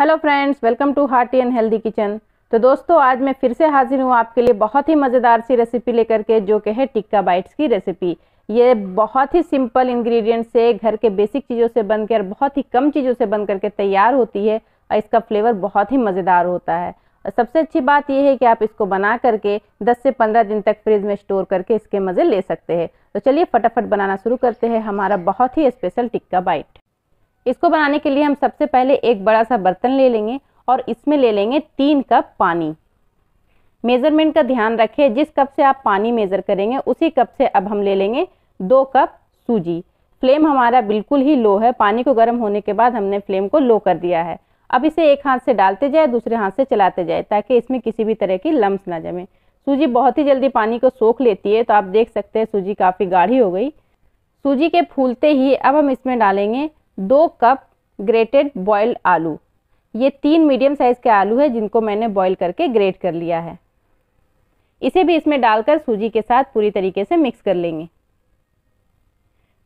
hello friends welcome to hearty and healthy kitchen तो दोस्तों आज मैं फिर से हाजिर हूँ आपके लिए बहुत ही मज़ेदार सी रेसिपी लेकर के जो कि है टिक्का बाइट्स की रेसिपी ये बहुत ही सिंपल इंग्रेडिएंट से घर के बेसिक चीज़ों से बन कर बहुत ही कम चीज़ों से बन करके तैयार होती है और इसका फ्लेवर बहुत ही मज़ेदार होता है सबसे अच्छी बात यह है कि आप इसको बना करके 10 से 15 दिन तक फ्रिज में स्टोर करके इसके मज़े ले सकते हैं तो चलिए फटाफट बनाना शुरू करते हैं हमारा बहुत ही स्पेशल टिक्का बाइट इसको बनाने के लिए हम सबसे पहले एक बड़ा सा बर्तन ले लेंगे और इसमें ले लेंगे तीन कप पानी मेज़रमेंट का ध्यान रखें जिस कप से आप पानी मेज़र करेंगे उसी कप से अब हम ले लेंगे दो कप सूजी फ्लेम हमारा बिल्कुल ही लो है पानी को गर्म होने के बाद हमने फ्लेम को लो कर दिया है अब इसे एक हाथ से डालते जाए दूसरे हाथ से चलाते जाए ताकि इसमें किसी भी तरह की लम्ब ना जमे सूजी बहुत ही जल्दी पानी को सोख लेती है तो आप देख सकते हैं सूजी काफ़ी गाढ़ी हो गई सूजी के फूलते ही अब हम इसमें डालेंगे दो कप ग्रेटेड बॉयल्ड आलू ये तीन मीडियम साइज़ के आलू है जिनको मैंने बॉईल करके ग्रेट कर लिया है इसे भी इसमें डालकर सूजी के साथ पूरी तरीके से मिक्स कर लेंगे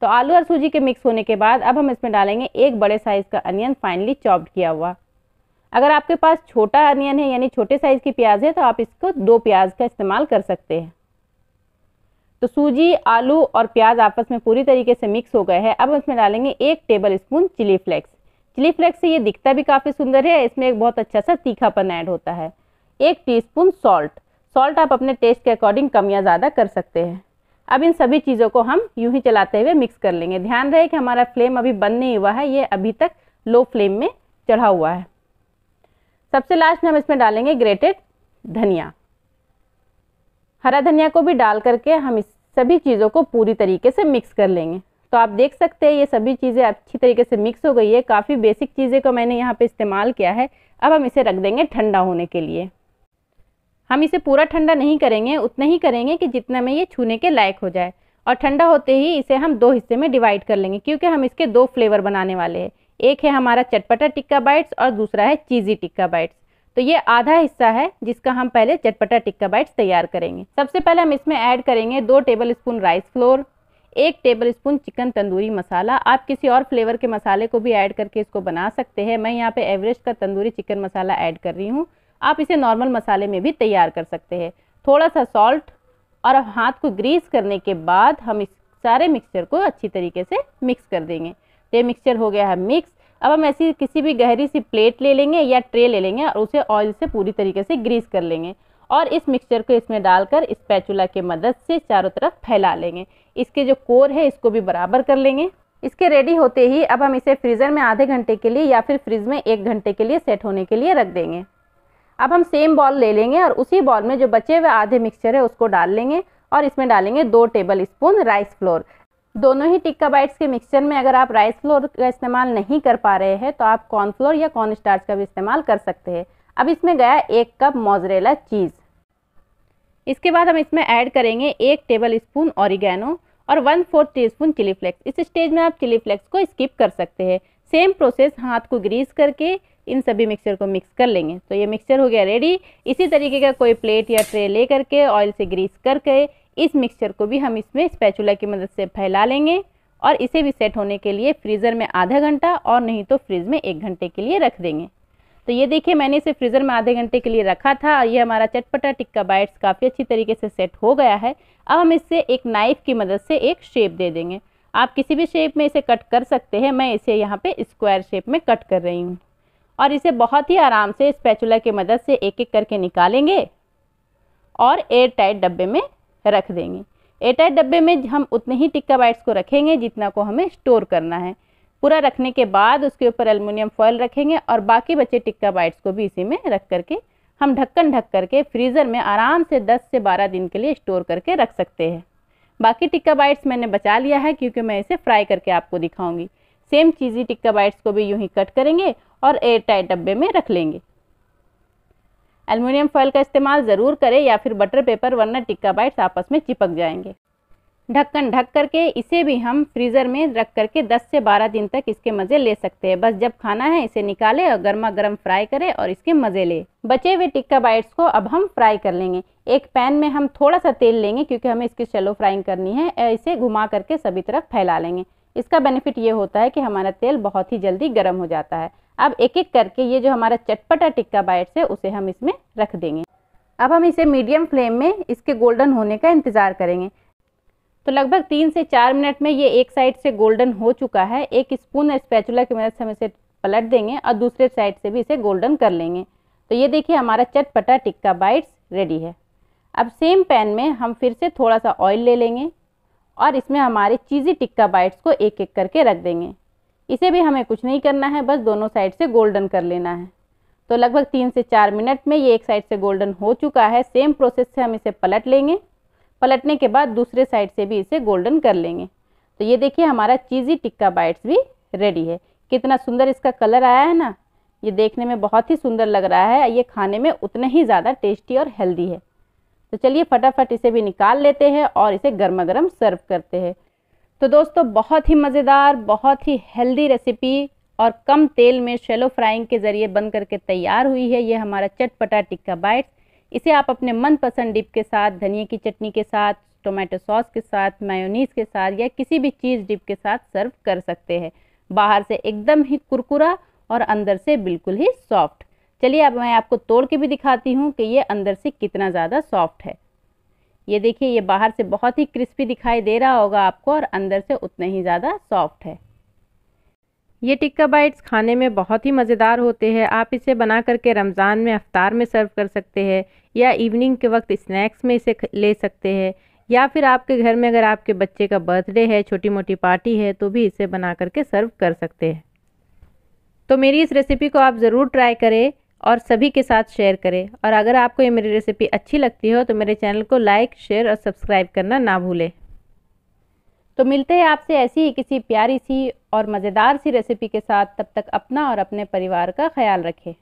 तो आलू और सूजी के मिक्स होने के बाद अब हम इसमें डालेंगे एक बड़े साइज़ का अनियन फाइनली चॉप्ड किया हुआ अगर आपके पास छोटा अनियन है यानी छोटे साइज़ की प्याज है तो आप इसको दो प्याज का इस्तेमाल कर सकते हैं तो सूजी आलू और प्याज आपस में पूरी तरीके से मिक्स हो गए हैं अब इसमें डालेंगे एक tablespoon chilli flakes chilli flakes से ये दिखता भी काफ़ी सुंदर है इसमें एक बहुत अच्छा सा तीखापन ऐड होता है एक टीस्पून सॉल्ट सॉल्ट आप अपने टेस्ट के अकॉर्डिंग कम या ज़्यादा कर सकते हैं अब इन सभी चीज़ों को हम यूं ही चलाते हुए मिक्स कर लेंगे ध्यान रहे कि हमारा फ्लेम अभी बंद नहीं हुआ है ये अभी तक लो फ्लेम में चढ़ा हुआ है सबसे लास्ट में हम इसमें डालेंगे ग्रेटेड धनिया हरा धनिया को भी डाल करके हम इस सभी चीज़ों को पूरी तरीके से मिक्स कर लेंगे तो आप देख सकते हैं ये सभी चीज़ें अच्छी तरीके से मिक्स हो गई है काफ़ी बेसिक चीज़ें को मैंने यहाँ पे इस्तेमाल किया है अब हम इसे रख देंगे ठंडा होने के लिए हम इसे पूरा ठंडा नहीं करेंगे उतना ही करेंगे कि जितना में ये छूने के लायक हो जाए और ठंडा होते ही इसे हम दो हिस्से में डिवाइड कर लेंगे क्योंकि हम इसके दो फ्लेवर बनाने वाले हैं एक है हमारा चटपटा टिक्का बाइट्स और दूसरा है चीज़ी टिक्का बाइट्स तो ये आधा हिस्सा है जिसका हम पहले चटपटा टिक्का बाइट्स तैयार करेंगे सबसे पहले हम इसमें ऐड करेंगे दो टेबल स्पून राइस फ्लोर एक tablespoon chicken tandoori masala आप किसी और फ्लेवर के मसाले को भी ऐड करके इसको बना सकते हैं मैं यहाँ पे एवरेस्ट का तंदूरी चिकन मसाला ऐड कर रही हूँ आप इसे नॉर्मल मसाले में भी तैयार कर सकते हैं थोड़ा सा सॉल्ट और हाथ को ग्रीस करने के बाद हम इस सारे मिक्सचर को अच्छी तरीके से मिक्स कर देंगे तो ये मिक्सचर हो गया है मिक्स अब हम ऐसी किसी भी गहरी सी प्लेट ले लेंगे या ट्रे ले लेंगे और उसे ऑयल से पूरी तरीके से ग्रीस कर लेंगे और इस मिक्सचर को इसमें डालकर इस पैचुला के मदद से चारों तरफ फैला लेंगे इसके जो कोर है इसको भी बराबर कर लेंगे इसके रेडी होते ही अब हम इसे फ्रीज़र में आधे घंटे के लिए या फिर फ्रिज में एक घंटे के लिए सेट होने के लिए रख देंगे अब हम सेम बॉल ले लेंगे और उसी बॉल में जो बचे हुए आधे मिक्सचर है उसको डाल लेंगे और इसमें डालेंगे दो टेबल स्पून राइस फ्लोर दोनों ही टिक्का बाइट्स के मिक्सचर में अगर आप राइस फ्लोर का इस्तेमाल नहीं कर पा रहे हैं तो आप कॉर्नफ्लोर या कॉर्न स्टार्च का भी इस्तेमाल कर सकते हैं अब इसमें गया एक कप मोजरेला चीज़ इसके बाद हम इसमें ऐड करेंगे एक टेबल स्पून औरिगैनो और one fourth teaspoon chilli flakes इस स्टेज में आप चिली फ्लेक्स को स्किप कर सकते हैं सेम प्रोसेस हाथ को ग्रीस करके इन सभी मिक्सचर को मिक्स कर लेंगे तो ये मिक्सचर हो गया रेडी इसी तरीके का कोई प्लेट या ट्रे ले करके ऑयल से ग्रीस करके इस मिक्सचर को भी हम इसमें स्पैचुला की मदद से फैला लेंगे और इसे भी सेट होने के लिए फ्रीज़र में आधा घंटा और नहीं तो फ्रीज़ में एक घंटे के लिए रख देंगे तो ये देखिए मैंने इसे फ्रीज़र में आधे घंटे के लिए रखा था और ये हमारा चटपटा टिक्का बाइट्स काफ़ी अच्छी तरीके से सेट हो गया है अब हम इससे एक नाइफ़ की मदद से एक शेप दे देंगे आप किसी भी शेप में इसे कट कर सकते हैं मैं इसे यहाँ पे स्क्वायर शेप में कट कर रही हूँ और इसे बहुत ही आराम से स्पैचुला की मदद से एक एक करके निकालेंगे और एयर टाइट डब्बे में रख देंगे एयरटाइट डब्बे में हम उतने ही टिक्का बाइट्स को रखेंगे जितना को हमें स्टोर करना है पूरा रखने के बाद उसके ऊपर एलमिनियम फॉयल रखेंगे और बाकी बचे टिक्का बाइट्स को भी इसी में रख करके हम ढक्कन ढक करके फ्रीज़र में आराम से 10 से 12 दिन के लिए स्टोर करके रख सकते हैं बाकी टिक्का बाइट्स मैंने बचा लिया है क्योंकि मैं इसे फ्राई करके आपको दिखाऊंगी सेम चीज़ी टिक्का बाइट्स को भी यूँ ही कट करेंगे और एयर टाइट डब्बे में रख लेंगे एलमिनियम फॉइल का इस्तेमाल ज़रूर करें या फिर बटर पेपर वरना टिक्का बाइट्स आपस में चिपक जाएंगे ढक्कन ढक करके इसे भी हम फ्रीज़र में रख करके 10 से 12 दिन तक इसके मज़े ले सकते हैं बस जब खाना है इसे निकालें और गर्मा गर्म फ्राई करें और इसके मज़े लें बचे हुए टिक्का बाइट्स को अब हम फ्राई कर लेंगे एक पैन में हम थोड़ा सा तेल लेंगे क्योंकि हमें इसकी शेलो फ्राइंग करनी है इसे घुमा करके सभी तरफ फैला लेंगे इसका बेनिफिट ये होता है कि हमारा तेल बहुत ही जल्दी गर्म हो जाता है अब एक एक करके ये जो हमारा चटपटा टिक्का बाइट्स है उसे हम इसमें रख देंगे अब हम इसे मीडियम फ्लेम में इसके गोल्डन होने का इंतज़ार करेंगे तो लगभग तीन से चार मिनट में ये एक साइड से गोल्डन हो चुका है एक स्पून स्पैचुला की मदद से हम इसे पलट देंगे और दूसरे साइड से भी इसे गोल्डन कर लेंगे तो ये देखिए हमारा चटपटा टिक्का बाइट्स रेडी है अब सेम पैन में हम फिर से थोड़ा सा ऑयल ले लेंगे और इसमें हमारे चीज़ी टिक्का बाइट्स को एक एक करके रख देंगे इसे भी हमें कुछ नहीं करना है बस दोनों साइड से गोल्डन कर लेना है तो लगभग तीन से चार मिनट में ये एक साइड से गोल्डन हो चुका है सेम प्रोसेस से हम इसे पलट लेंगे पलटने के बाद दूसरे साइड से भी इसे गोल्डन कर लेंगे तो ये देखिए हमारा चीज़ी टिक्का बाइट्स भी रेडी है कितना सुंदर इसका कलर आया है ना ये देखने में बहुत ही सुंदर लग रहा है ये खाने में उतने ही ज़्यादा टेस्टी और हेल्दी है तो चलिए फटाफट इसे भी निकाल लेते हैं और इसे गर्मा गर्म सर्व करते हैं तो दोस्तों बहुत ही मज़ेदार बहुत ही हेल्दी रेसिपी और कम तेल में शेलो फ्राइंग के ज़रिए बन करके तैयार हुई है ये हमारा चटपटा टिक्का बाइट्स इसे आप अपने मनपसंद डिप के साथ धनिया की चटनी के साथ टोमेटो सॉस के साथ मेयोनीज के साथ या किसी भी चीज़ डिप के साथ सर्व कर सकते हैं बाहर से एकदम ही कुरकुरा और अंदर से बिल्कुल ही सॉफ्ट चलिए अब मैं आपको तोड़ के भी दिखाती हूँ कि ये अंदर से कितना ज़्यादा सॉफ्ट है ये देखिए ये बाहर से बहुत ही क्रिस्पी दिखाई दे रहा होगा आपको और अंदर से उतने ही ज़्यादा सॉफ्ट है ये टिक्का बाइट्स खाने में बहुत ही मज़ेदार होते हैं आप इसे बना करके रमज़ान में अफ्तार में सर्व कर सकते हैं या इवनिंग के वक्त स्नैक्स में इसे ले सकते हैं या फिर आपके घर में अगर आपके बच्चे का बर्थडे है छोटी मोटी पार्टी है तो भी इसे बना करके सर्व कर सकते हैं तो मेरी इस रेसिपी को आप ज़रूर ट्राई करें और सभी के साथ शेयर करें और अगर आपको ये मेरी रेसिपी अच्छी लगती हो तो मेरे चैनल को लाइक शेयर और सब्सक्राइब करना ना भूलें तो मिलते हैं आपसे ऐसी ही किसी प्यारी सी और मज़ेदार सी रेसिपी के साथ तब तक अपना और अपने परिवार का ख्याल रखें